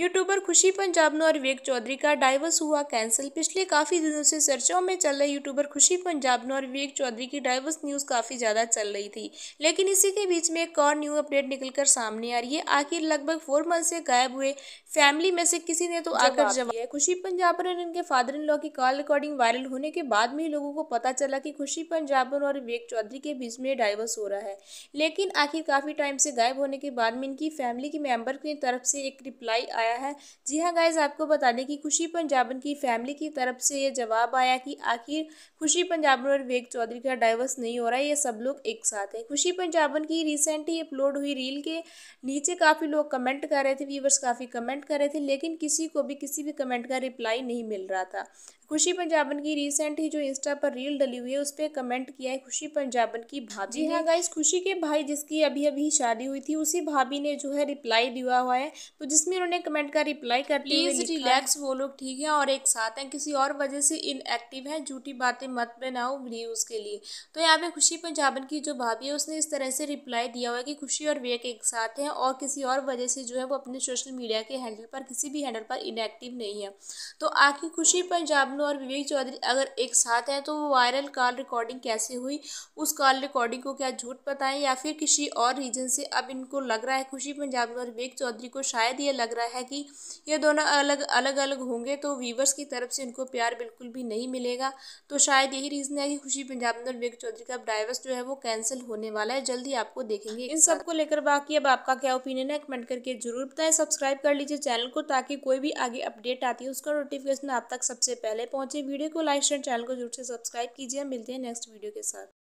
YouTuber खुशी पंजाब और विवेक चौधरी का डाइवर्स हुआ कैंसिल पिछले काफ़ी दिनों से चर्चाओं में चल रहे यूट्यूबर खुशी पंजाब और विवेक चौधरी की डाइवर्स न्यूज़ काफ़ी ज़्यादा चल रही थी लेकिन इसी के बीच में एक और न्यू अपडेट निकलकर सामने आ रही है आखिर लगभग फोर मंथ से गायब हुए फैमिली में से किसी ने तो आकर जवाब है खुशी पंजाब और इनके फादर इन लॉ की कॉल रिकॉर्डिंग वायरल होने के बाद में लोगों को पता चला कि खुशी पंजाब और विवेक चौधरी के बीच में डाइवर्स हो रहा है लेकिन आखिर काफ़ी टाइम से गायब होने के बाद में इनकी फैमिली के मेम्बर की तरफ से एक रिप्लाई आया आया है जी हाँ गाइज आपको बता दें कि खुशी पंजाबन की फैमिली की तरफ से ये जवाब आया कि आखिर खुशी पंजाबन और विवेक चौधरी का डाइवर्स नहीं हो रहा है ये सब लोग एक साथ हैं खुशी पंजाबन की रिसेंटली अपलोड हुई रील के नीचे काफ़ी लोग कमेंट कर रहे थे व्यूवर्स काफ़ी कमेंट कर रहे थे लेकिन किसी को भी किसी भी कमेंट का रिप्लाई नहीं मिल रहा था खुशी पंजाबन की रिसेंट ही जो इंस्टा पर रील डली हुई है उस पर कमेंट किया है खुशी पंजाबन की भाभी हाँ गाइस खुशी के भाई जिसकी अभी अभी शादी हुई थी उसी भाभी ने जो है रिप्लाई दिया हुआ है तो जिसमें उन्होंने कमेंट का रिप्लाई कर प्लीज़ रिलैक्स वो लोग ठीक है और एक साथ हैं किसी और वजह से इनएक्टिव हैं झूठी बातें मत बनाओ व्यूज़ के लिए तो यहाँ पे खुशी पंजाबन की जो भाभी है उसने इस तरह से रिप्लाई दिया हुआ है कि खुशी और विवेक एक साथ हैं और किसी और वजह से जो है वो अपने सोशल मीडिया के हैंडल पर किसी भी हैंडल पर इनएक्टिव नहीं है तो आखिर खुशी पंजाबन और विवेक चौधरी अगर एक साथ हैं तो वो वायरल कॉल रिकॉर्डिंग कैसे हुई उस कॉल रिकॉर्डिंग को क्या झूठ बताएं या फिर किसी और रीजन से अब इनको लग रहा है खुशी पंजाबन और विवेक चौधरी को शायद ये लग रहा है है कि ये दोनों अलग अलग अलग होंगे तो व्यूवर्स की तरफ से इनको प्यार बिल्कुल भी नहीं मिलेगा तो शायद यही रीज़न है कि खुशी पंजाब में विवेक चौधरी का डाइवर्स जो है वो कैंसिल होने वाला है जल्दी आपको देखेंगे इन सबको लेकर बाकी अब आपका क्या ओपिनियन है कमेंट करके जरूर बताएं सब्सक्राइब कर लीजिए चैनल को ताकि कोई भी आगे अपडेट आती है उसका नोटिफिकेशन आप तक सबसे पहले पहुंचे वीडियो को लाइक शेयर चैनल को जरूर से सब्सक्राइब कीजिए मिलते हैं नेक्स्ट वीडियो के साथ